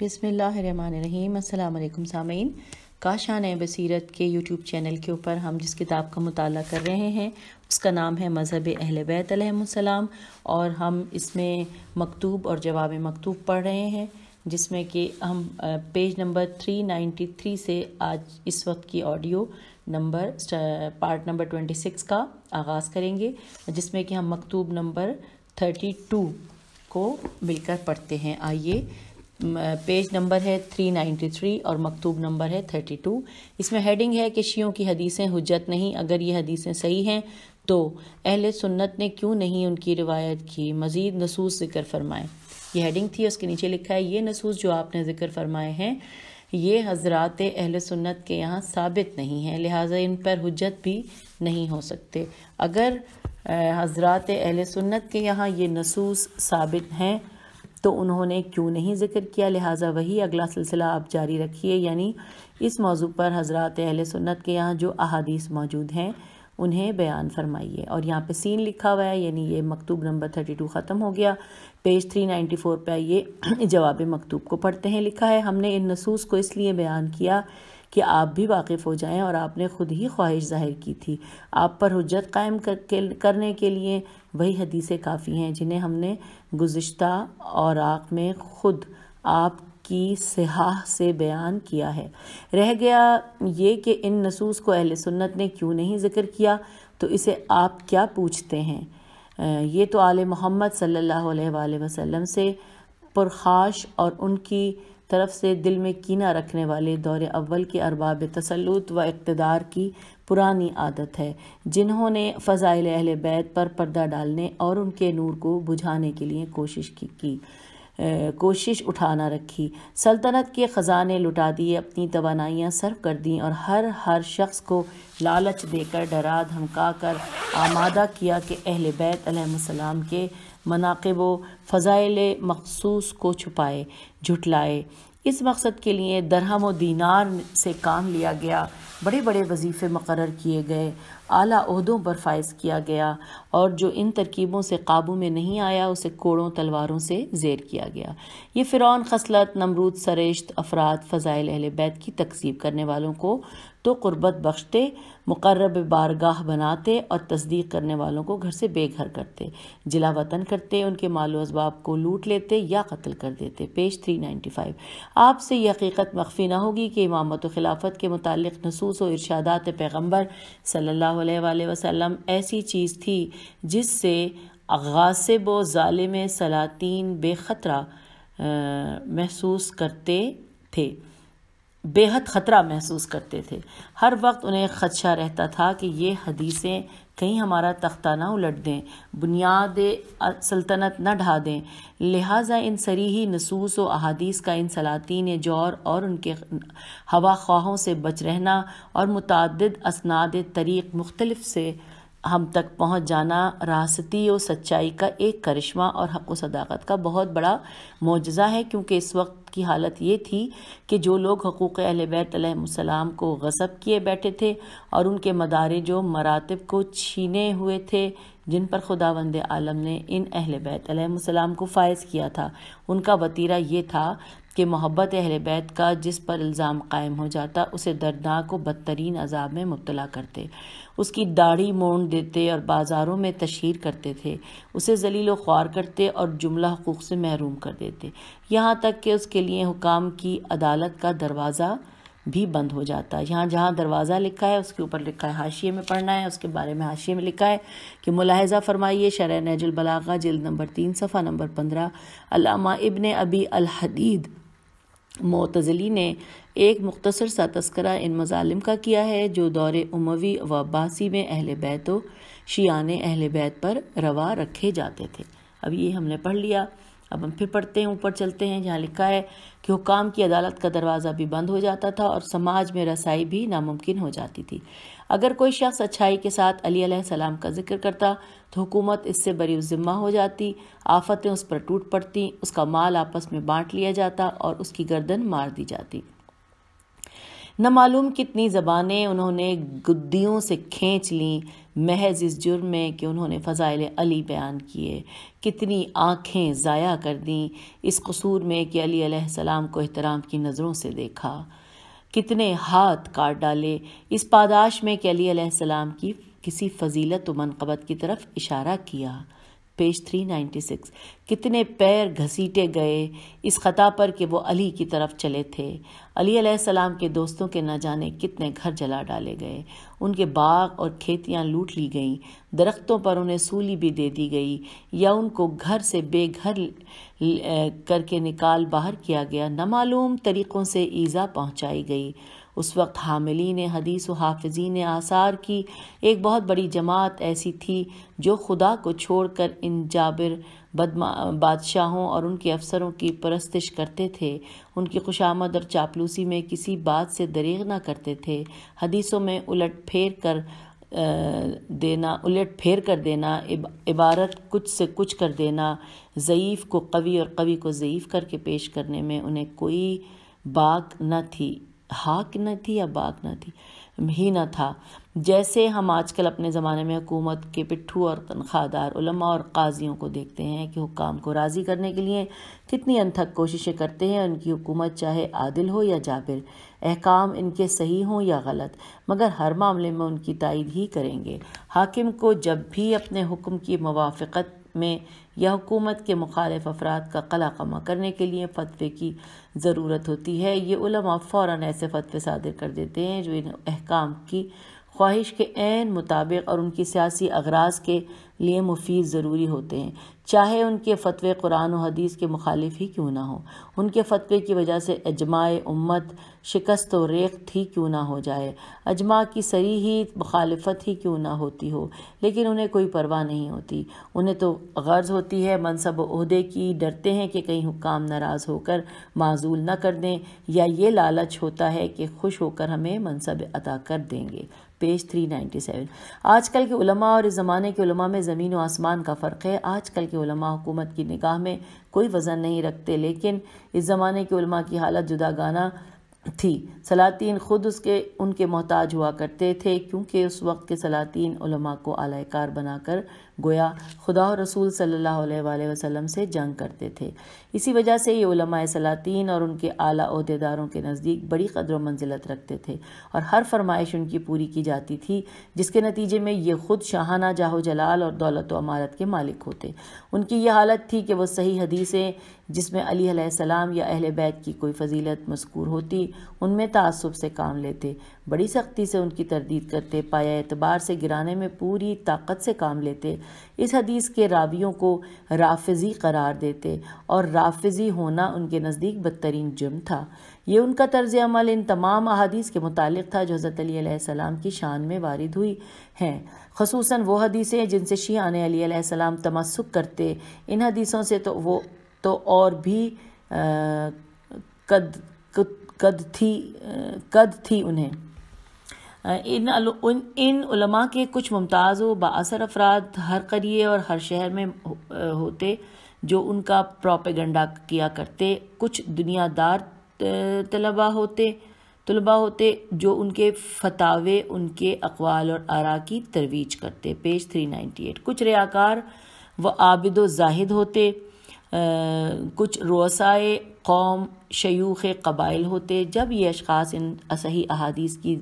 बिसमीम अल्लाम सामीन काशान बसीरत के यूट्यूब चैनल के ऊपर हम जिस किताब का मताल कर रहे हैं उसका नाम है मज़हब अहल बैतम और हम इसमें मकतूब और जवाब मकतूब पढ़ रहे हैं जिसमें कि हम पेज नंबर 393 से आज इस वक्त की ऑडियो नंबर पार्ट नंबर 26 का आगाज़ करेंगे जिसमें कि हम मकतूब नंबर 32 को मिलकर पढ़ते हैं आइए पेज नंबर है 393 और मकतूब नंबर है 32 इसमें हेडिंग है कि शियों की हदीसें हजत नहीं अगर ये हदीसें सही हैं तो अहल सुन्नत ने क्यों नहीं उनकी रिवायत की मज़ीद नसूस ज़िक्र फ़रमाएं ये हेडिंग थी उसके नीचे लिखा है ये नसूस जो आपने ज़िक्र फरमाए हैं ये हजरात अहल सुन्नत के यहाँ साबित नहीं हैं लिहाजा इन पर हजत भी नहीं हो सकते अगर हजरात अहल सुन्नत के यहाँ ये नसूस साबित हैं तो उन्होंने क्यों नहीं जिक्र किया लिहाजा वही अगला सिलसिला आप जारी रखिए यानी इस मौजू पर हजरत अहल सुन्नत के यहाँ जो अहादीस मौजूद हैं उन्हें बयान फरमाइए और यहाँ पे सीन लिखा हुआ है यानी ये मकतूब नंबर थर्टी टू ख़त्म हो गया पेज थ्री नाइन्टी फोर पर ये जवाब मकतूब को पढ़ते हैं लिखा है हमने इन नसूस को इसलिए बयान किया कि आप भी वाकिफ़ हो जाएं और आपने ख़ुद ही ख्वाहिश ज़ाहिर की थी आप पर हजत कायम कर, करने के लिए वही हदीसें काफ़ी हैं जिन्हें हमने गुज्त और आख में ख़ुद आप की सिहाह से बयान किया है रह गया ये कि इन नसूस को अहल सुन्नत ने क्यों नहीं ज़िक्र किया तो इसे आप क्या पूछते हैं ये तो आल मोहम्मद सल्ला वसम से पुरखाश और उनकी तरफ से दिल में कीना रखने वाले दौर अव्वल के अरबाब तसलुत व इकतदार की पुरानी आदत है जिन्होंने फ़ज़ाइल अहल बैत पर पर्दा डालने और उनके नूर को बुझाने के लिए कोशिश की, की। कोशिश उठाना रखी सल्तनत के ख़जाने लुटा दिए अपनी तोानाइयाँ सर्व कर दी और हर हर शख्स को लालच देकर डरा धमका कर आमादा किया कि अहल बैत के मनाकब व फ़ज़ाइल मखसूस को छुपाए झुटलाए इस मकसद के लिए दरहम व दीनार से काम लिया गया बड़े बड़े वजीफ़े मुकर किए गए आला पर फायज़ किया गया और जो इन तरकीबों से काबू में नहीं आया उसे कोड़ों तलवारों से जेर किया गया ये फ़िरौन खसलत नमरूद सरेश्त अफराद फ़ज़ाइल अहल बैत की तकसीब करने वालों को तो क़ुरबत बख्शते मुकर्रब बारगाह बनाते और तस्दीक करने वालों को घर से बेघर करते जिला वतन करते उनके मालो असबाब को लूट लेते या कत्ल कर देते पेज थ्री नाइन्टी फाइव आपसे ये हकीकत मख्फी ना होगी कि इमामत खिलाफत के मुतल नसूस नसूस व इर्शादात पैगम्बर सल्ला वसम ऐसी चीज़ थी जिससे गासिब व सलातीन बेखतरा महसूस करते थे बेहद ख़तरा महसूस करते थे हर वक्त उन्हें खदशा रहता था कि ये हदीसें कहीं हमारा तख्ता ना उलट दें बुनियाद सल्तनत न ढा दें लिहाजा इन सरीही नसूस व अहादीस का इन सलातीन जौर और उनके हवा ख्वाहों से बच रहना और मुतद असनाद तरीक़ मुख्तलफ से हम तक पहुंच जाना रास्ती और सच्चाई का एक करिश्मा और हक व सदाकत का बहुत बड़ा मुजजा है क्योंकि इस वक्त की हालत ये थी कि जो लोग हकूक़ अहल बैतम को गसब किए बैठे थे और उनके मदारे जो मरातब को छीने हुए थे जिन पर खुदावंद आलम ने इन अहल बैतम को फ़ायज़ किया था उनका वतीरा ये था कि मोहब्बत अहल बैत का जिस पर इल्ज़ाम कायम हो जाता उसे दर्दनाक व बदतरीन अजाब में मुबतला करते उसकी दाढ़ी मोड़ देते और बाज़ारों में तशहर करते थे उसे जलील ख्वार करते और जुमला हकूक़ से महरूम कर देते यहाँ तक कि उसके लिए हुकाम की अदालत का दरवाज़ा भी बंद हो जाता है यहाँ जहाँ दरवाज़ा लिखा है उसके ऊपर लिखा है हाशिए में पढ़ना है उसके बारे में हाशिए में लिखा है कि मुलाहजा फरमाइए शर नजुलबलागा जल्द नंबर तीन सफ़ा नंबर पंद्रह अलामा इबन अबी अलहदीद मोतजली ने एक मुख्तसर सा तस्करा इन मजालम का किया है जो दौर उमवी व अब्बासी में अहल बैत व शीन अहल बैत पर रवा रखे जाते थे अब ये हमने पढ़ लिया अब हम फिर पढ़ते हैं ऊपर चलते हैं जहाँ लिखा है कि हुकाम की अदालत का दरवाज़ा भी बंद हो जाता था और समाज में रसाई भी नामुमकिन हो जाती थी अगर कोई शख्स अच्छाई के साथ अली सलाम का जिक्र करता तो हुकूमत इससे बरी ज़िम्मा हो जाती आफतें उस पर टूट पड़ती उसका माल आपस में बांट लिया जाता और उसकी गर्दन मार दी जाती न मालूम कितनी ज़बानें उन्होंने गुद्दियों से खींच लीं महज इस जुर्म में कि उन्होंने फ़ज़ाइल अली बयान किए कितनी आँखें ज़ाया कर दीं इस कसूर में कि अली सलाम को एहतराम की नज़रों से देखा कितने हाथ काट डाले इस पादाश में के सलाम की किसी फजीलत व मनकबत की तरफ इशारा किया पेज 396 कितने पैर घसीटे गए इस ख़ता पर कि वो अली की तरफ चले थे अली सलाम के दोस्तों के न जाने कितने घर जला डाले गए उनके बाग और खेतियां लूट ली गईं दरख्तों पर उन्हें सूली भी दे दी गई या उनको घर से बेघर करके निकाल बाहर किया गया नामालूम तरीक़ों से ईज़ा पहुँचाई गई उस वक्त हामिली ने हदीस व ने आसार की एक बहुत बड़ी जमात ऐसी थी जो खुदा को छोड़कर इन जाबिर बदमा बादशाहों और उनके अफसरों की परस्तिश करते थे उनकी खुशामद और चापलूसी में किसी बात से दरेग ना करते थे हदीसों में उलट फेर कर देना उलट फेर कर देना इबारत कुछ से कुछ कर देना ज़यीफ़ को कवि और कवि को ज़यीफ़ करके पेश करने में उन्हें कोई बाग न थी हाक न थी या बाग न थी ही न था जैसे हम आजकल अपने ज़माने में हुकूमत के पिट्ठू और तनख्वाहदार उलमा और काजियों को देखते हैं कि हुकाम को राज़ी करने के लिए कितनी अनथक कोशिशें करते हैं उनकी हुकूमत चाहे आदिल हो या जाबिर अहकाम इनके सही हों या गलत मगर हर मामले में उनकी तायद ही करेंगे हाकिम को जब भी अपने हुक्म की मवाफ़त में या हुकूमत के मुखालफ अफराद का कला कमा करने के लिए फतवे की ज़रूरत होती है ये उलमा फ़ौर ऐसे फतवे सादिर कर देते हैं जो इन अहकाम की ख्वाहिश के एन मुताबिक और उनकी सियासी अगराज के लिए मुफीद ज़रूरी होते हैं चाहे उनके फ़तवे कुरान और हदीस के मुखालिफ ही क्यों ना हो उनके फ़तवे की वजह से अजमाए उम्मत शिकस्त व रेख ही क्यों ना हो जाए अजमा की सरी ही मुखालफत ही क्यों ना होती हो लेकिन उन्हें कोई परवाह नहीं होती उन्हें तो गर्ज होती है मनसब अहदे की डरते हैं कि कहीं हुकाम नाराज़ होकर माजूल ना कर दें या ये लालच होता है कि खुश होकर हमें मनसब अता कर देंगे पेज 397 आजकल के उलमा और इस ज़माने के उलमा में ज़मीन व आसमान का फ़र्क है आजकल के उलमा हुकूमत की निगाह में कोई वज़न नहीं रखते लेकिन इस ज़माने के उलमा की हालत जुदा गाना थी सलातीन ख़ुद उसके उनके मोहताज हुआ करते थे क्योंकि उस वक्त के सलातीन उलमा को आलाकार बनाकर गोया खुदा और रसूल सल्लल्लाहु अलैहि वसल्लम से जंग करते थे इसी वजह से ये उलमाए सलातीन और उनके आला अहदेदारों के नज़दीक बड़ी कदर मंजिलत रखते थे और हर फरमाइश उनकी पूरी की जाती थी जिसके नतीजे में ये खुद शाहाना जाहो जलाल और दौलत अमारत के मालिक होते उनकी यह हालत थी कि वह सही हदीसें जिसमें अली या अहल बैत की कोई फजीलत मस्कूर होती उनमें तसब से काम लेते बड़ी सख्ती से उनकी तरदीद करते पाया एतबार से गिराने में पूरी ताकत से काम लेते इस हदीस के रावियों को राफजी करार देते और राफिज़ी होना उनके नज़दीक बदतरीन जुर्म था ये उनका तर्ज अमल इन तमाम अदीस के मुतल था जो हज़रत अलीसम की शान में वारद हुई हैं खसूस वह हदीसें जिनसे शीआन अलीसम तमसक करते इन हदीसों से तो वो तो और भी आ, कद कद थी कद थी उन्हें इन उन इन उलमा के कुछ मुमताज़ व बासर अफराद हर करिए और हर शहर में होते जो उनका प्रोपेगंडा किया करते कुछ दुनियादार तलबा होते तलबा होते जो उनके फतावे उनके अकवाल और आरा की तरवीज करते पेज 398 कुछ रियाकार व आबिद व जाहिद होते आ, कुछ रोसाए कौम शयूख कबाइल होते जब ये अशास इन असही अहादीस की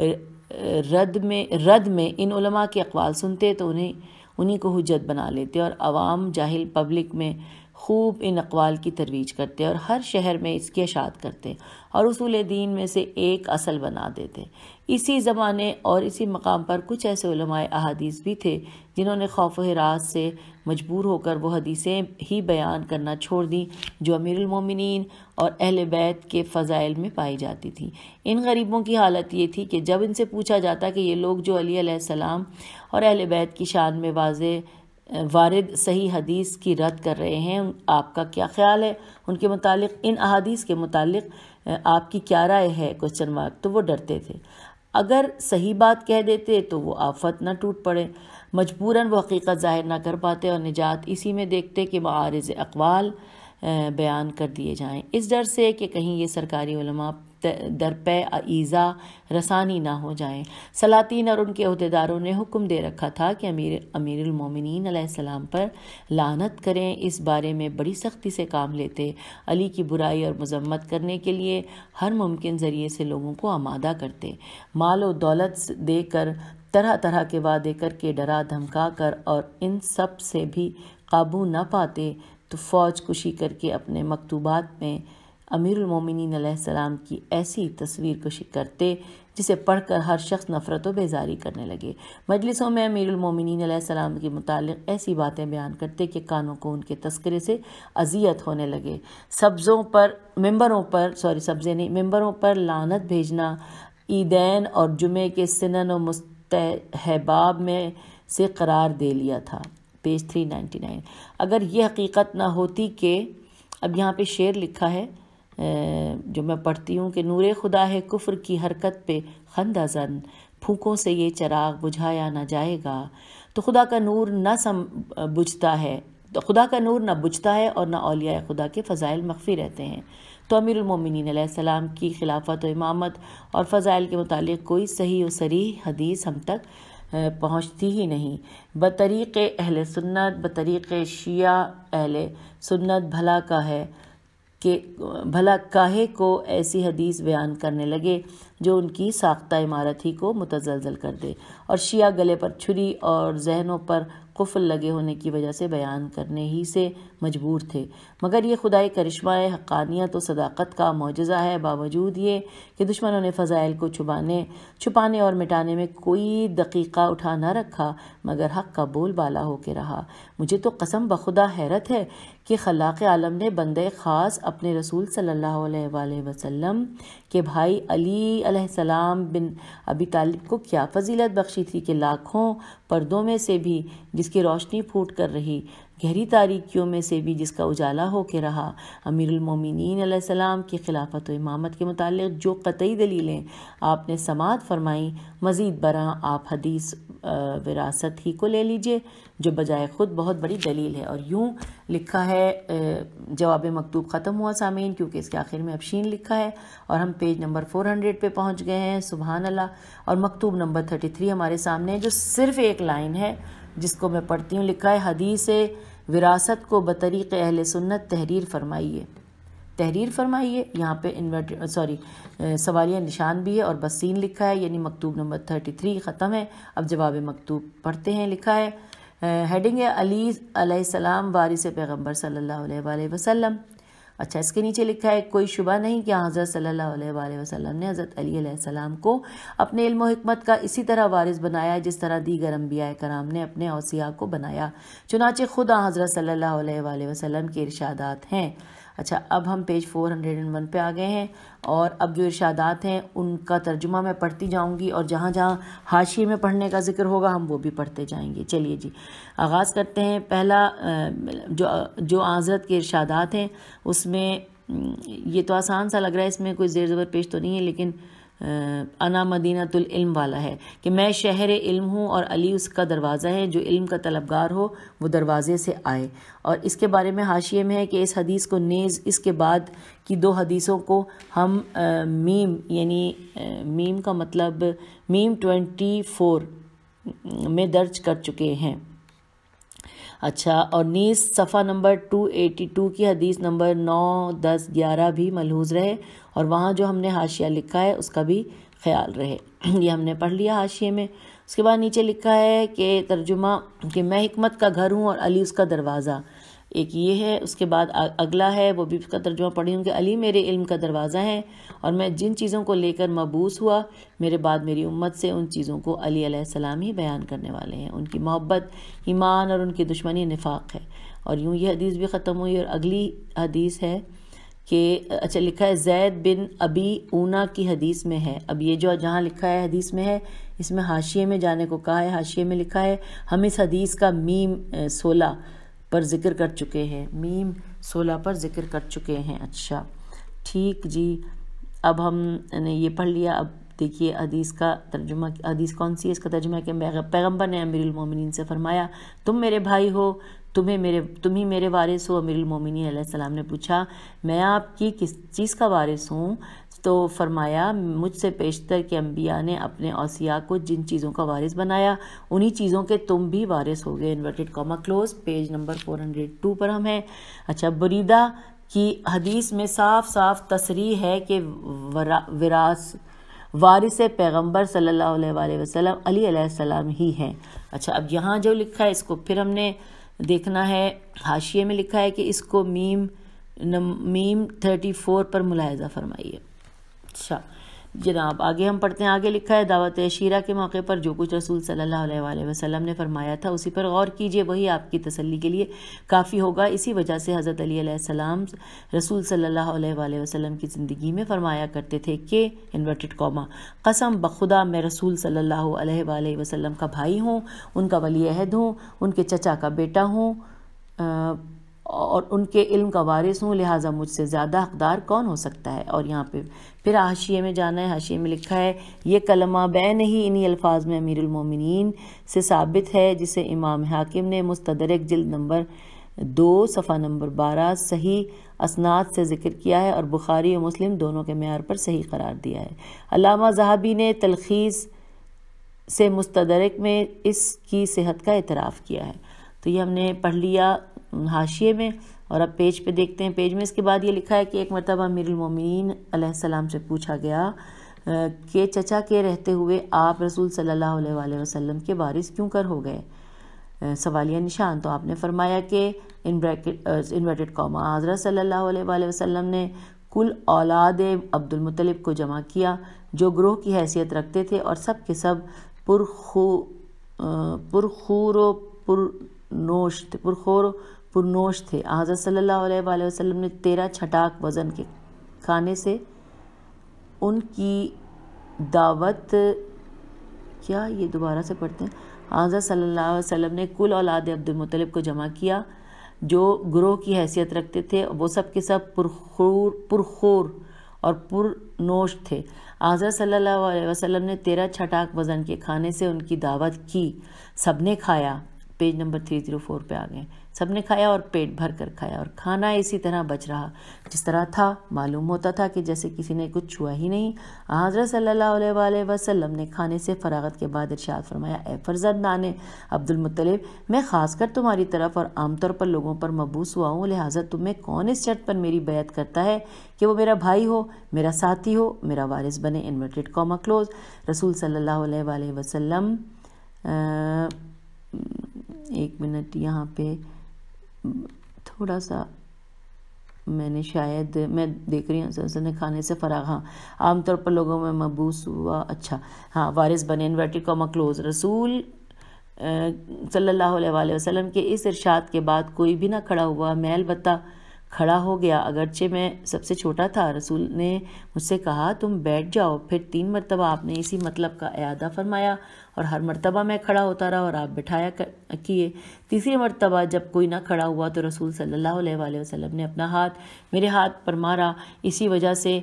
रद में रद में इन उलमा के अकवाल सुनते तो उन्हें उन्हीं को हजत बना लेते और आवाम जाहिल पब्लिक में खूब इन अकवाल की तरवीज करते और हर शहर में इसकी अशात करते और उसूल दीन में से एक असल बना देते इसी ज़माने और इसी मकाम पर कुछ ऐसे अहादीस भी थे जिन्होंने खौफ हराज से मजबूर होकर वो हदीसें ही बयान करना छोड़ दी जो अमीरमिन और अहल बैत के फ़ज़ाइल में पाई जाती थी इन गरीबों की हालत ये थी कि जब इनसे पूछा जाता कि ये लोग जो अली सलाम और अहल बैत की शान में वाज वारद सही हदीस की रद्द कर रहे हैं आपका क्या ख्याल है उनके मुतालिक इन अदीस के मुतालिक आपकी क्या राय है क्वेश्चन मार्क तो वो डरते थे अगर सही बात कह देते तो वो आफत ना टूट पड़े मजबूरन वो हकीकत ज़ाहिर ना कर पाते और निजात इसी में देखते कि मारज़ अकवाल बयान कर दिए जाएं इस डर से कि कहीं ये सरकारी दर पे ईज़ा रसानी ना हो जाएं सलातीन और उनके अहदेदारों ने हुक्म दे रखा था कि अमीर अमीरमिन सलाम पर लानत करें इस बारे में बड़ी सख्ती से काम लेते अली की बुराई और मजम्मत करने के लिए हर मुमकिन ज़रिए से लोगों को आमादा करते माल और दौलत देकर तरह तरह के वादे करके डरा धमका कर और इन सब से भी काबू ना पाते तो फ़ौज कुशी करके अपने मकतूबात में अमीरमिन सलाम की ऐसी तस्वीर कशी करते जिसे पढ़कर हर शख्स नफ़रत व बेजारी करने लगे मजलिसों में अमीरमिन सलाम के मुतालिक ऐसी बातें बयान करते कि कानों को उनके तस्करे से अजियत होने लगे सब्ज़ों पर मम्बरों पर सॉरी सब्ज़े नहीं मम्बरों पर लानत भेजना ईदैन और जुमे के सिनन और मुस्तहबाब में से करार दे लिया था पेज 399 अगर यह हकीकत ना होती कि अब यहाँ पे शेर लिखा है जो मैं पढ़ती हूँ कि नूर खुदा है कुफ्र की हरकत पे खंदा जन फूकों से ये चराग बुझाया ना जाएगा तो खुदा का नूर ना सम बुझता है तो खुदा का नूर ना बुझता है और ना अलिया खुदा के फ़ज़ाइल मख्फी रहते हैं तो अमीरमिन की खिलाफत और इमामत और फ़ज़ाइल के मुतालिक कोई सही व सरी हदीस हम तक पहुँचती ही नहीं बतरीक़ अहल सुन्नत बतरीक़ शिया अहल सुन्नत भला का है कि भला काहे को ऐसी हदीस बयान करने लगे जो उनकी साख्ता इमारत ही को मुतजलजल कर दे और शिया गले पर छुरी और जहनों पर कुफल लगे होने की वजह से बयान करने ही से मजबूर थे मगर ये खुदाई करिश्मा हकानिया तो सदाकत का मुजज़ा है बावजूद ये कि दुश्मनों ने फ़जाइल को छुपाने छुपाने और मिटाने में कोई दकीका उठा ना रखा मगर हक का बोल बाला होके रहा मुझे तो कसम बखुदा हैरत है कि खलाक आलम ने बंदे ख़ास अपने रसूल सल्ला वसलम के भाई अली सलाम बिन अबी तालिब को क्या फजीलत बख्शी अच्छी थी कि लाखों पर्दों में से भी जिसकी रोशनी फूट कर रही गहरी तारीखियों में से भी जिसका उजाला के रहा अमीरमिन सलाम की खिलाफत इमामत के मुतालिक जो कतई दलीलें आपने समात फरमाई मज़ीद बरा आप हदीस विरासत ही को ले लीजिए जो बजाय ख़ुद बहुत बड़ी दलील है और यूँ लिखा है जवाब मकतूब ख़त्म हुआ सामीन क्योंकि इसके आखिर में अफशीन लिखा है और हम पेज नंबर फ़ोर हंड्रेड पर पहुँच गए हैं सुबहान अल्लाह और मकतूब नंबर थर्टी थ्री हमारे सामने है जो सिर्फ़ एक लाइन है जिसको मैं पढ़ती हूँ लिखा है हदीस विरासत को बतरीक़ अहल सुन्नत तहरीर फरमाइए तहरीर फरमाइए यहाँ पे इन्वर्ट सॉरी सवालिया निशान भी है और बसीन लिखा है यानी मकतूब नंबर थर्टी थ्री ख़त्म है अब जवाब मकतूब पढ़ते हैं लिखा है हेडिंग है अली सलाम वारिस पैगम्बर सल्ला वसम अच्छा इसके नीचे लिखा है कोई शुबा नहीं कि हज़रत सल्ला वसलम ने हज़रत अलीसम को अपने इल्म हमत का इसी तरह वारिस बनाया जिस तरह दीगर अम्बिया कराम ने अपने अवसिया को बनाया चुनाचे खुद हज़रत सल्ला वसलम के इर्शादात हैं अच्छा अब हम page four hundred and one पर आ गए हैं और अब जो इर्शादात हैं उनका तर्जुमा मैं पढ़ती जाऊँगी और जहाँ जहाँ हाशिए में पढ़ने का जिक्र होगा हम वो भी पढ़ते जाएंगे चलिए जी आगाज़ करते हैं पहला जो जो आज़रत के इर्शादात हैं उसमें ये तो आसान सा लग रहा है इसमें कोई जेर ज़बर पेश तो नहीं है लेकिन अना इल्म वाला है कि मैं शहर इल्म हूँ और अली उसका दरवाज़ा है जो इल्म का तलबगार हो वो दरवाज़े से आए और इसके बारे में हाशिए में है कि इस हदीस को नेज़ इसके बाद की दो हदीसों को हम आ, मीम यानी आ, मीम का मतलब मीम ट्वेंटी फोर में दर्ज कर चुके हैं अच्छा और नीस सफ़ा नंबर 282 की हदीस नंबर 9, 10, 11 भी मलहूज रहे और वहाँ जो हमने हाशिया लिखा है उसका भी ख्याल रहे ये हमने पढ़ लिया हाशिए में उसके बाद नीचे लिखा है कि तर्जुमा कि मैं हमत का घर हूँ और अली उसका दरवाज़ा एक ये है उसके बाद अगला है वो भी उसका तर्जुमा पढ़ी हूँ कि अली मेरे इल्म का दरवाज़ा है और मैं जिन चीज़ों को लेकर मबूस हुआ मेरे बाद मेरी उम्मत से उन चीज़ों को अली सलाम ही बयान करने वाले हैं उनकी मोहब्बत ईमान और उनकी दुश्मनी निफाक है और यूँ ये हदीस भी ख़त्म हुई और अगली हदीस है कि अच्छा लिखा है जैद बिन अबी ऊना की हदीस में है अब ये जो जहाँ लिखा है हदीस में है इसमें हाशिए में जाने को कहा है हाशिए में लिखा है हम इस हदीस का मीम सोलह पर ज़िक्र कर चुके हैं मीम सोलह पर ज़िक्र कर चुके हैं अच्छा ठीक जी अब हमने ये पढ़ लिया अब देखिए अदीस का तर्जुमा अदीस कौन सी है इसका तर्जुमा कि पैगम्बर ने अमीरमिन से फरमाया तुम मेरे भाई हो तुम्हें मेरे तुम ही मेरे वारिस हो अमीर मोमिनी सलाम ने पूछा मैं आपकी किस चीज़ का वारिस हूँ तो फरमाया मुझसे पेशतर के अम्बिया ने अपने औसिया को जिन चीज़ों का वारिस बनाया उन्हीं चीज़ों के तुम भी वारिस हो गए inverted comma close page number four hundred two पर हम हैं अच्छा बुरीदा की हदीस में साफ साफ तसरी है कि विरास वारिस पैगंबर सल्लल्लाहु अलैहि वसल्लम अली सलाम ही हैं अच्छा अब यहाँ जो लिखा है इसको फिर हमने देखना है हाशिए में लिखा है कि इसको मीम मीम थर्टी फोर पर मुलायजा फरमाइए अच्छा जनाब आगे हम पढ़ते हैं आगे लिखा है दावत शीरा के मौके पर जो कुछ रसूल सल्लल्लाहु अलैहि वसल्लम ने फरमाया था उसी पर गौर कीजिए वही आपकी तसल्ली के लिए काफ़ी होगा इसी वजह से हज़रत अलीसम रसूल सल्लल्लाहु अलैहि वसल्लम की ज़िंदगी में फरमाया करते थे कि इन्वर्टेड कौमा कसम बखुदा मैं रसूल सल्लल्लाहु अलैहि वसल्लम का भाई हूँ उनका वली अहद हूँ उनके चचा का बेटा हूँ और उनके इल्म का वारिस हूँ लिहाजा मुझसे ज़्यादा हकदार कौन हो सकता है और यहाँ पे फिर हाशिए में जाना है हाशिए में लिखा है ये कलमा बैन ही इन्हीं अल्फाज में अमीरमिन से साबित है जिसे इमाम हाकिम ने मुस्तदरक जल्द नंबर दो सफ़ा नंबर बारह सही असनाद से ज़िक्र किया है और बुखारी और मुस्लिम दोनों के मैार पर सही करार दिया है अलामा जहाबी ने तलखीज़ से मुस्तदरक में इसकी सेहत का इतराफ़ किया है तो ये हमने पढ़ लिया हाशिए में और अब पेज पे देखते हैं पेज में इसके बाद ये लिखा है कि एक मरतब अमीरमिन सलाम से पूछा गया कि चचा के रहते हुए आप रसूल सल्लल्लाहु अलैहि वसल्लम के वारिस क्यों कर हो गए सवालिया निशान तो आपने फरमाया कि इन ब्रैकेट इन्वर्टेड कॉमा आजरा सल्ला वसलम ने कुल औलाद अब्दुल मुतलिब को जमा किया जो ग्रोह की हैसियत रखते थे और सब के सब पुरखू पुरखूर पुरनोश पुरखोर पुरनोश थे हज़रत सल्ला वसलम ने तेरह छटाक वज़न के खाने से उनकी दावत क्या ये दोबारा से पढ़ते हैं हज़रत सल्ला अलैहि ने कुल औलाद अब्दुलमतलब को जमा किया जो ग्रोह की हैसियत रखते थे वो सब के सब पुरखूर पुरखोर और पुरनोश थे हज़रत सल्ला अलैहि ने तेरह छटाक वज़न के खाने से उनकी दावत की सब ने खाया page number three zero four पर आ गए सबने खाया और पेट भर कर खाया और खाना इसी तरह बच रहा जिस तरह था मालूम होता था कि जैसे किसी ने कुछ छुआ ही नहीं हज़रत सल्लल्लाहु अलैहि वसल्लम ने खाने से फरागत के बाद इरशाद फरमाया ए फरजद नाने अब्दुलमतलब मैं खासकर तुम्हारी तरफ और आमतौर पर लोगों पर मबूस हुआ हूँ लिहाजा तुम्हें कौन इस शर्त पर मेरी बैत करता है कि वो मेरा भाई हो मेरा साथी हो मेरा वारिस बने इन्वर्टेड कॉमा क्लोज रसूल सल्लल्लाहु अलैहि वसल्लम एक मिनट यहाँ पे थोड़ा सा मैंने शायद मैं देख रही हूँ खाने से फराग हाँ आमतौर पर लोगों में मबूस हुआ अच्छा हाँ वारिस बने इन्वर्टेड कॉमा क्लोज रसूल सल्लल्लाहु अलैहि वसल्लम के इस इरशाद के बाद कोई भी ना खड़ा हुआ मैं अलबत्ता खड़ा हो गया अगरचे मैं सबसे छोटा था रसूल ने मुझसे कहा तुम बैठ जाओ फिर तीन मरतबा आपने इसी मतलब का अदा फरमाया और हर मरतबा मैं खड़ा होता रहा और आप बिठाया किए तीसरे मरतबा जब कोई ना खड़ा हुआ तो रसूल सल्लल्लाहु अलैहि वसल्लम ने अपना हाथ मेरे हाथ पर मारा इसी वजह से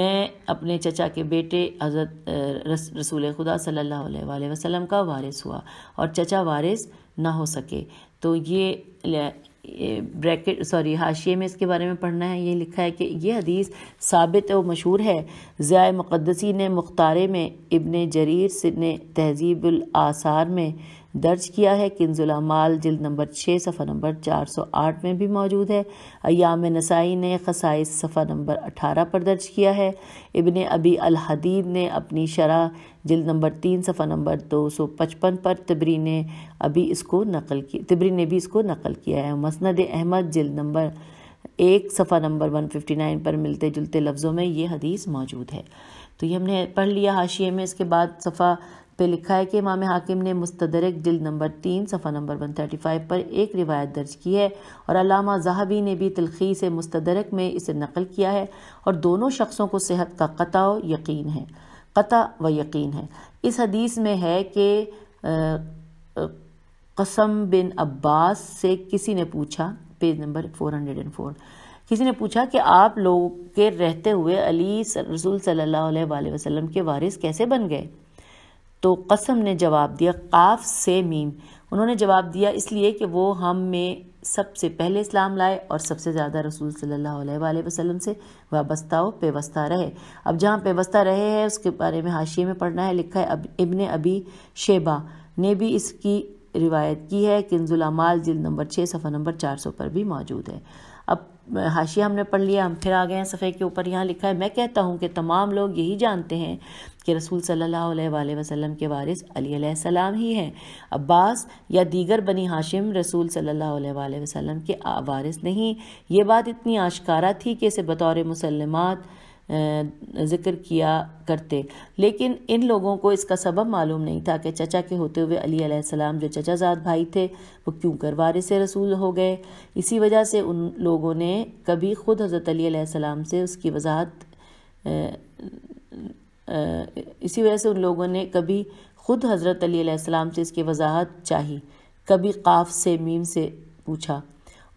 मैं अपने चचा के बेटे हज़रत रस, रसूल खुदा सल्ह वसलम का वारिस हुआ और चचा वारिस ना हो सके तो ये ब्रैकेट सॉरी हाशिए में इसके बारे में पढ़ना है ये लिखा है कि ये हदीस साबित और मशहूर है ज़ाय मुक़दसी ने मुख्तारे में इबन जरीर ने तहजीबुल आसार में दर्ज किया है किन्जुलामाल जल्द नंबर छः सफ़ा नंबर चार सौ आठ में भी मौजूद है अयाम नसाई ने खसाइस सफ़ा नंबर अठारह पर दर्ज किया है इबन अबी अलहदीद ने अपनी शरह जिल्द नंबर तीन सफ़ा नंबर दो सौ पचपन पर तिबरी ने अभी इसको नकल की तिबरी ने भी इसको नकल किया है मसंद अहमद जिल्द नंबर एक सफ़ा नंबर वन फिफ्टी नाइन पर मिलते जुलते लफ्ज़ों में ये हदीस मौजूद है तो ये हमने पढ़ लिया हाशिए में इसके बाद सफ़ा पे लिखा है कि इमाम हाकिम ने मुस्तदरक जिल्द नंबर तीन सफ़ा नंबर वन थर्टी फ़ाइव पर एक रिवायत दर्ज की है और अलामा जहाबी ने भी तलखी से मुस्तदरक में इसे नकल किया है और दोनों शख्सों को सेहत का कताओ यकीन है क़ता व यकीन है इस हदीस में है कि कसम बिन अब्बास से किसी ने पूछा page number four hundred and four किसी ने पूछा कि आप लोग के रहते हुए अली रसूल सल्लल्लाहु अलैहि वसल्लम के वारिस कैसे बन गए तो कसम ने जवाब दिया काफ से मीम उन्होंने जवाब दिया इसलिए कि वो हम में सबसे पहले इस्लाम लाए और सबसे ज़्यादा रसूल सल्लल्लाहु अलैहि वसल्लम से वाबस्ता व पेवस्ता रहे अब जहाँ पेवस्ता रहे हैं उसके बारे में हाशिए में पढ़ना है लिखा है अब इबन अबी शेबा ने भी इसकी रिवायत की है किन्जुलामाल जिल नंबर छः सफ़ा नंबर चार सौ पर भी मौजूद है हाशिया हमने पढ़ लिया हम फिर आ गए हैं सफ़े के ऊपर यहाँ लिखा है मैं कहता हूँ कि तमाम लोग यही जानते हैं कि रसूल सल्लल्लाहु अलैहि वसल्लम के वारिस अली सलाम ही हैं अब्बास या दीगर बनी हाशिम रसूल सल्लल्लाहु अलैहि वसल्लम के वारिस नहीं ये बात इतनी आशकारा थी कि इसे बतौर मुसलमात ज़िक्र किया करते लेकिन इन लोगों को इसका सबब मालूम नहीं था कि चचा के होते हुए अली सलाम जो चचाजाद भाई थे वो क्यों कर वारिस रसूल हो गए इसी वजह से उन लोगों ने कभी ख़ुद हज़रत अली से उसकी वजाहत इसी वजह से उन लोगों ने कभी ख़ुद हज़रत अली से इसकी वजाहत चाही कभी काफ से मीम से पूछा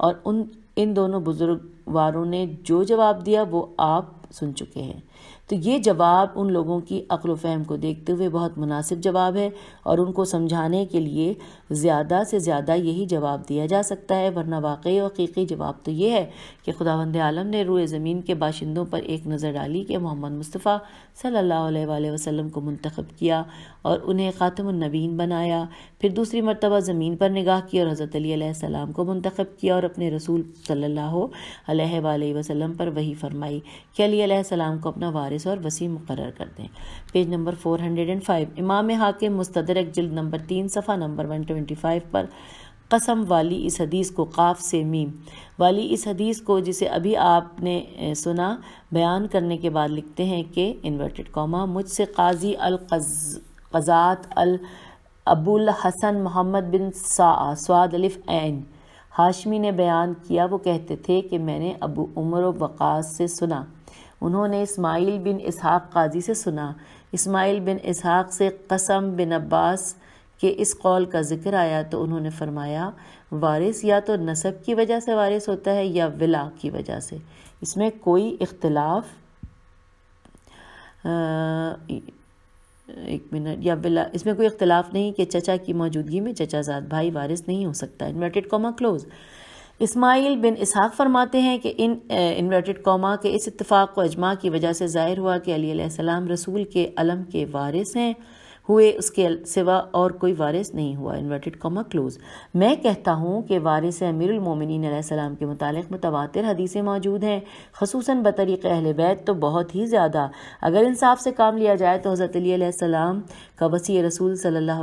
और उन इन दोनों बुज़ुर्गवारों ने जो जवाब दिया वो आप सुन चुके हैं तो ये जवाब उन लोगों की अक्ल फहम को देखते हुए बहुत मुनासिब जवाब है और उनको समझाने के लिए ज़्यादा से ज़्यादा यही जवाब दिया जा सकता है वरना वाकई हकीकी जवाब तो ये है कि खुदावंद आलम ने रुए ज़मीन के बाशिंदों पर एक नज़र डाली कि मोहम्मद मुस्तफ़ा सल्ला वसलम को मंतखब किया और उन्हें ख़ातमनबीन बनाया फिर दूसरी मरतबा ज़मीन पर निगाह की और हज़रत अलीसम को मंतखब किया और अपने रसूल सल्ला वसम पर वही फरमाई कि अली को अपना वार वारिस और वसी मुकर कर दें page number four hundred and five इमाम हाकिम मुस्तरक जल्द नंबर तीन सफ़ा नंबर वन ट्वेंटी फाइव पर कसम वाली इस हदीस को काफ से मीम वाली इस हदीस को जिसे अभी आपने सुना बयान करने के बाद लिखते हैं कि इन्वर्टेड कॉमा मुझसे काजी अल कज़ात अल अबुल हसन मोहम्मद बिन सा स्वाद अलिफ एन हाशमी ने बयान किया वो कहते थे कि मैंने अबू उमर वक़ास से सुना उन्होंने इस्माइल बिन इसहाक़ काजी से सुना इस्माइल बिन इसहाक़ से कसम बिन अब्बास के इस कौल का जिक्र आया तो उन्होंने फरमाया वारिस या तो नसब की वजह से वारिस होता है या विला की वजह से इसमें कोई इख्तलाफ एक मिनट या बिला इसमें कोई इख्तलाफ नहीं कि चचा की मौजूदगी में चचाजाद भाई वारिस नहीं हो सकता इन्वर्टेड कॉमा क्लोज़ इस्माइल बिन इसहाक फरमाते हैं कि इन इन्वर्टेड कौमा के इस इतफ़ाक़ को अजमा की वजह से ज़ाहिर हुआ कि अली सलाम रसूल के अलम के वारिस हैं हुए उसके सिवा और कोई वारिस नहीं हुआ इन्वर्टेड कॉमा क्लोज मैं कहता हूँ कि वारिस अमीरमिन सलाम के मुतालिक मुतवातर हदीसें मौजूद हैं खसूस बतरीक़ अहल बैत तो बहुत ही ज़्यादा अगर इंसाफ से काम लिया जाए तो हज़रतम का वसी रसूल सल्ला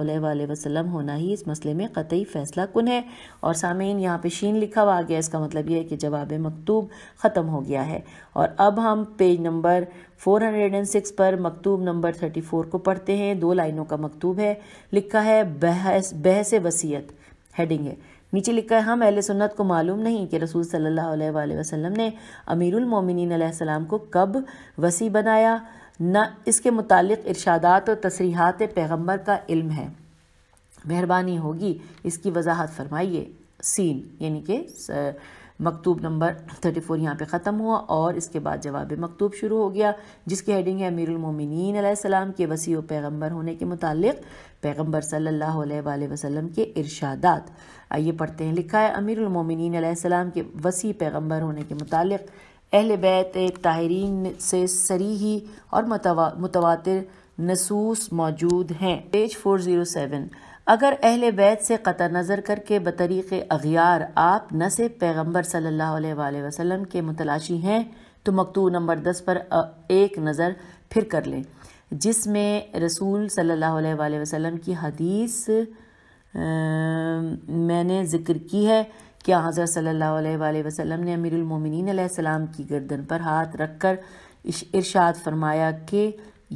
वसलम होना ही इस मसले में कतई फ़ैसला कन है और सामीन यहाँ पे शीन लिखा हुआ आ गया इसका मतलब यह है कि जवाब मकतूब ख़त्म हो गया है और अब हम पेज नंबर 406 पर मकतूब नंबर 34 को पढ़ते हैं दो लाइनों का मकतूब है लिखा है बहस बहस वसीयत हेडिंग है नीचे लिखा है हम हाँ, अहल सुन्नत को मालूम नहीं कि रसूल सल्लल्लाहु अलैहि वसल्लम ने अमीरुल मोमिनीन को कब वसी बनाया न इसके मुतालिक इरशादात और तसरीहत पैगम्बर का इल्म है मेहरबानी होगी इसकी वजाहत फरमाइए सीन यानी कि मकतूब नंबर थर्टी फोर यहाँ पर ख़त्म हुआ और इसके बाद जवाब मकतूब शुरू हो गया जिसकी हेडिंग है अमीरमिन उमोमिन के वसी पैगम्बर होने के मुतक पैगम्बर सल्ला वसलम के इर्शादात आइए पढ़ते हैं लिखा है अमीरमिन सलाम के वसी पैगम्बर होने के मुतक अहल बैत ताहरीन से ही और मतवा मुतवा नसूस मौजूद हैं पेज फोर ज़ीरो सेवन अगर अहल बैत से क़त नज़र करके बतरीक़ अगियार आप न से पैगम्बर सल्ला वसलम के मुतलाशी हैं तो मकतू नंबर दस पर एक नज़र फिर कर लें जिसमें रसूल सल्ला वसलम की हदीस आ, मैंने ज़िक्र की है कि हज़र सल्ला वसलम ने अमीरुलमोमिन की गर्दन पर हाथ रख कर इर्शाद फरमाया कि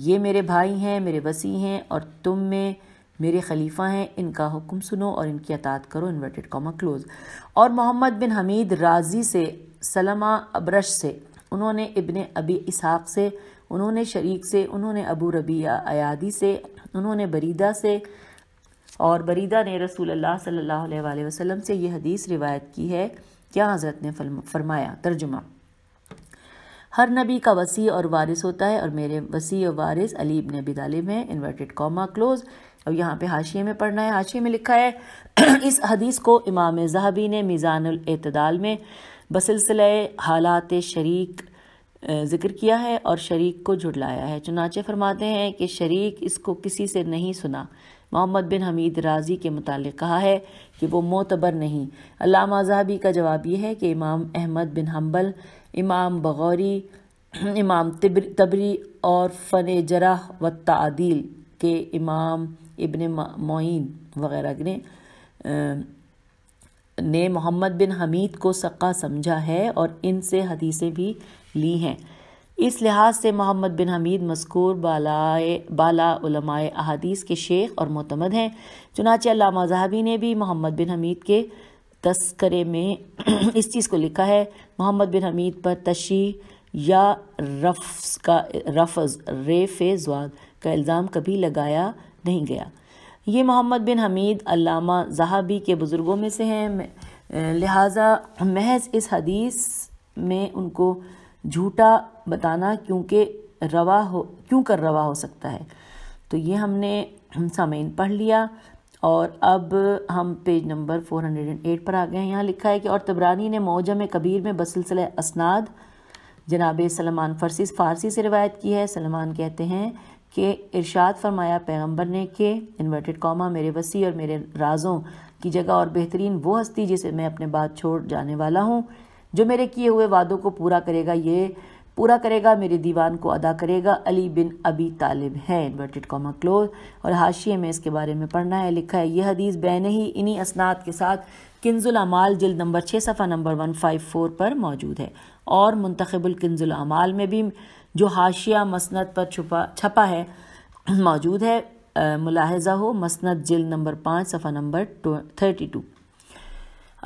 ये मेरे भाई हैं मेरे वसी हैं और तुम में मेरे खलीफा हैं इनका हुक्म सुनो और इनकी अतात करो इन्वर्टेड कॉमा क्लोज और मोहम्मद बिन हमीद राजी से सलमा अब्रश से उन्होंने इबन अबी इसहाक से उन्होंने शरीक से उन्होंने अबू रबिया अयादी से उन्होंने बरीदा से और बरीदा ने रसूल अल्लाह सल्लल्लाहु अलैहि वसल्लम से यह हदीस रिवायत की है क्या हज़रत ने फरमाया तर्जुमा हर नबी का वसी और वारिस होता है और मेरे वसी और वारिस अली इबन अबी तालिब हैं इन्वर्टेड कॉमा क्लोज़ अब यहाँ पे हाशिए में पढ़ना है हाशिए में लिखा है इस हदीस को इमाम जहाबी ने मीज़ानुल एतदाल में बसिलसिल हालात शरीक ज़िक्र किया है और शरीक को जुड़लाया है चुनाचे फरमाते हैं कि शरीक इसको किसी से नहीं सुना मोहम्मद बिन हमीद राजी के मुतालिक कहा है कि वो मोतबर नहीं अलामा जहाबी का जवाब यह है कि इमाम अहमद बिन हम्बल इमाम बगौरी इमाम तबरी और फ़न जरा व तादील के इमाम इबन मोइन वगैरह ने ने मोहम्मद बिन हमीद को सक्का समझा है और इनसे हदीसें भी ली हैं इस लिहाज से मोहम्मद बिन हमीद मस्कूर बालाए बाला उलमाए अहादीस के शेख और मतमद हैं चुनाचे अल्लामा जहाबी ने भी मोहम्मद बिन हमीद के तस्करे में इस चीज़ को लिखा है मोहम्मद बिन हमीद पर तशी या रफ्स का रफ़ रेफ का इल्ज़ाम कभी लगाया नहीं गया ये मोहम्मद बिन हमीद अल्लामा जहाबी के बुज़ुर्गों में से हैं लिहाजा महज इस हदीस में उनको झूठा बताना क्योंकि रवा हो क्यों कर रवा हो सकता है तो ये हमने हम सामीन पढ़ लिया और अब हम पेज नंबर 408 पर आ गए हैं यहाँ लिखा है कि और तबरानी ने मौजम कबीर में बसलसल असनाद जनाब सलमान फरसी फ़ारसी से रिवायत की है सलमान कहते हैं कि इरशाद फरमाया पैगंबर ने कि इन्वर्टेड कॉमा मेरे वसी और मेरे राज़ों की जगह और बेहतरीन वो हस्ती जिसे मैं अपने बात छोड़ जाने वाला हूँ जो मेरे किए हुए वादों को पूरा करेगा ये पूरा करेगा मेरे दीवान को अदा करेगा अली बिन अबी तालिब है इन्वर्टेड कॉमा क्लोज और हाशिए में इसके बारे में पढ़ना है लिखा है यह हदीस बैन ही इन्हीं असनाद के साथ किन्जुल अमाल जल्द नंबर छः सफ़ा नंबर वन फाइव फोर पर मौजूद है और मुंतखबुल किन्जुल अमाल में भी जो हाशिया मसनद पर छुपा छपा है मौजूद है मुलाहजा हो मसनद जिल नंबर पाँच सफ़ा नंबर थर्टी टू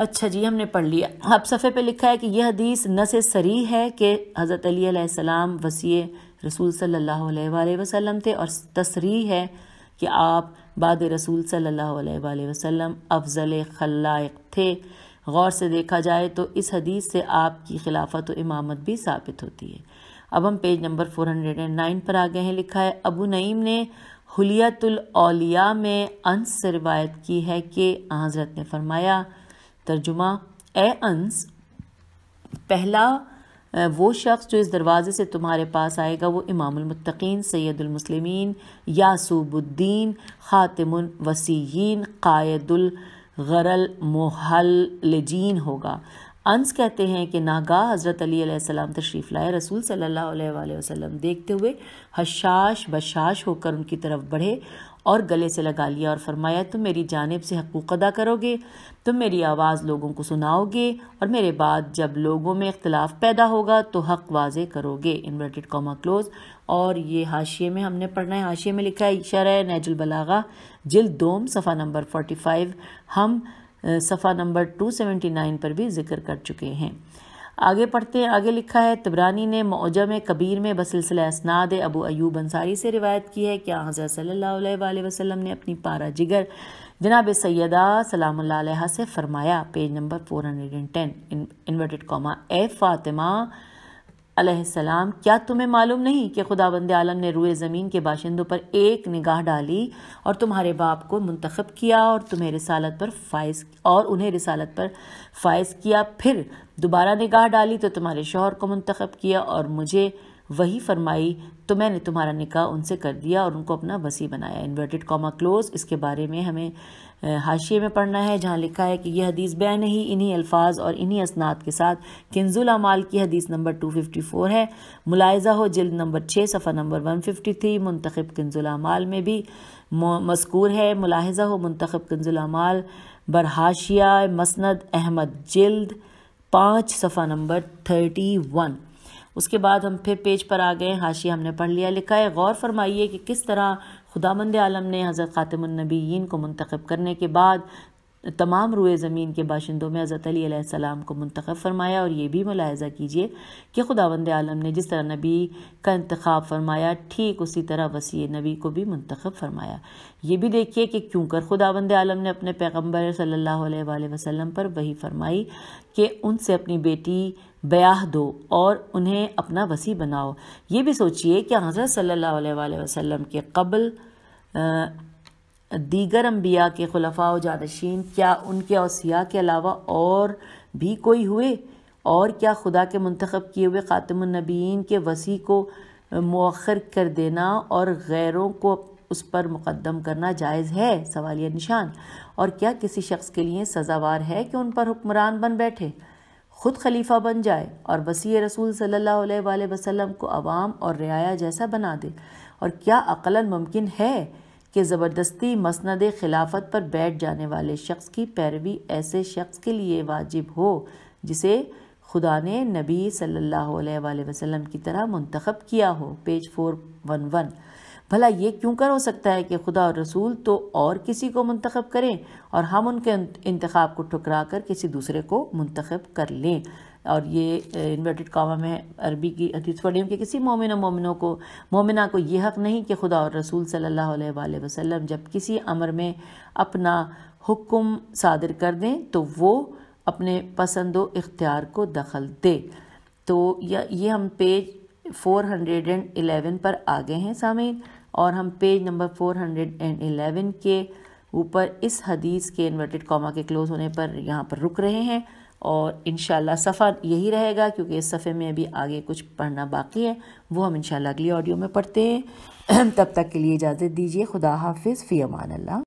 अच्छा जी हमने पढ़ लिया अब सफ़े पे लिखा है कि यह हदीस न से सरी है कि हज़रत अलीसम वसी रसूल सल्ला वसम थे और तसरी है कि आप बाद रसूल सल्ला वसम अफजल खल्लाक थे गौर से देखा जाए तो इस हदीस से आपकी खिलाफत व इमामत भी साबित होती है अब हम पेज नंबर 409 पर आ गए हैं लिखा है अबू नईम ने हलियातुल औलिया में अंस से रिवायत की है कि हज़रत ने फरमाया तर्जुमा ए अंस पहला वो शख्स जो इस दरवाज़े से तुम्हारे पास आएगा वो इमामतकीन सैदुलमसलिमिन यासूबुद्दीन खातिम वसीन कायदुल गरल मोहल्लजीन होगा अंस कहते हैं कि नागा हज़रत अलीसम तशरीफ़ लाए रसूल सल्ला वसम देखते हुए हशाश बशाश होकर उनकी तरफ बढ़े और गले से लगा लिया और फरमाया तुम मेरी जानब से हकूक़ अदा करोगे तुम मेरी आवाज़ लोगों को सुनाओगे और मेरे बाद जब लोगों में इख्तलाफ पैदा होगा तो हक वाजे करोगे इन्वर्टेड कॉमा क्लोज और ये हाशिए में हमने पढ़ना है हाशिए में लिखा है है नैजुलबलागा जिल दोम सफ़ा नंबर फोटी फाइव हम सफ़ा नंबर 279 पर भी जिक्र कर चुके हैं आगे पढ़ते हैं आगे लिखा है तबरानी ने मौजा में कबीर में बसिलसिला इसनाद अबू अयूब अंसारी से रिवायत की है कि हज़रत सल्लल्लाहु अलैहि वसल्लम ने अपनी पारा जिगर जनाब सैदा सलाम से फ़रमाया page number four hundred and ten inverted comma ए फातिमा अलैहिस्सलाम क्या तुम्हें मालूम नहीं कि खुदा बंद आलम ने रुए ज़मीन के बाशिंदों पर एक निगाह डाली और तुम्हारे बाप को मंतखब किया और तुम्हें रिसालत पर फायज और उन्हें रिसालत पर फायज किया फिर दोबारा निगाह डाली तो तुम्हारे शोहर को मंतखब किया और मुझे वही फरमाई तो मैंने तुम्हारा निकाह उनसे कर दिया और उनको अपना वसी बनाया इन्वर्टेड कॉमा क्लोज इसके बारे में हमें हाशिए में पढ़ना है जहाँ लिखा है कि यह हदीस बैन ही इन्हीं अल्फाज और इन्हीं असनाद के साथ किन्जुल अमाल की हदीस नंबर 254 है मुलायजा हो जल्द नंबर 6 सफ़ा नंबर 153 मुंतखब किन्जुल अमाल में भी मस्कूर है मुलाहजा हो मुंतखब किन्जुल अमाल बरहाशिया मसंद अहमद जल्द पाँच सफ़ा नंबर थर्टी वन उसके बाद हम फिर पेज पर आ गए हाशिया हमने पढ़ लिया लिखा है गौर फरमाइए कि किस तरह खुदा मंद आलम ने हज़रत ख़ातमनबीन को मंतखब करने के बाद तमाम रुए ज़मीन के बाशिंदों में हज़रत अलीसम को मंतखब फरमाया और ये भी मुलायजा कीजिए कि खुदावंद आलम ने जिस तरह नबी का इंतखब फरमाया ठीक उसी तरह वसी नबी को भी मंतखब फरमाया ये भी देखिए कि क्यों कर ख़ुदा बंद आलम ने अपने पैगम्बर सल्ला वसम पर वही फरमाई कि उनसे अपनी बेटी ब्याह दो और उन्हें अपना वसी बनाओ ये भी सोचिए कि हज़रत सल्लल्लाहु अलैहि वसल्लम के कबल दीगर अम्बिया के खलफा जानशीन क्या उनके अवसिया के अलावा और भी कोई हुए और क्या खुदा के मंतखब किए हुए ख़ातमनबीन के वसी को मौखर कर देना और गैरों को उस पर मुकदम करना जायज़ है सवालिया निशान और क्या किसी शख्स के लिए सज़ावार है कि उन पर हुक्मरान बन बैठे खुद खलीफा बन जाए और वसी रसूल सल्लल्लाहु अलैहि वसल्लम को आवाम और रियाया जैसा बना दे और क्या अकलन मुमकिन है कि ज़बरदस्ती मसंद खिलाफत पर बैठ जाने वाले शख्स की पैरवी ऐसे शख्स के लिए वाजिब हो जिसे खुदा ने नबी सल्लल्लाहु अलैहि वसल्लम की तरह मंतखब किया हो पेज फोर वन वन भला ये क्यों कर हो सकता है कि खुदा और रसूल तो और किसी को मंतखब करें और हम उनके इंतखब को ठुकरा कर किसी दूसरे को मंतखब कर लें और ये इन्वर्टेड कामा में अरबी की हदीस पढ़ी कि किसी मोमिन मोमिनों को मोमिना को ये हक़ नहीं कि खुदा और रसूल सल्लल्लाहु अलैहि वसल्लम जब किसी अमर में अपना हुक्म सादर कर दें तो वो अपने पसंद व इख्तियार को दखल दे तो ये हम पेज 411 पर आ गए हैं सामीन और हम पेज नंबर 411 के ऊपर इस हदीस के इन्वर्टेड कॉमा के क्लोज होने पर यहाँ पर रुक रहे हैं और इन सफ़ा यही रहेगा क्योंकि इस सफ़े में अभी आगे कुछ पढ़ना बाकी है वो हम इन अगली ऑडियो में पढ़ते हैं तब तक के लिए इजाज़त दीजिए खुदा हाफिज़ फ़ी अमान अल्लाह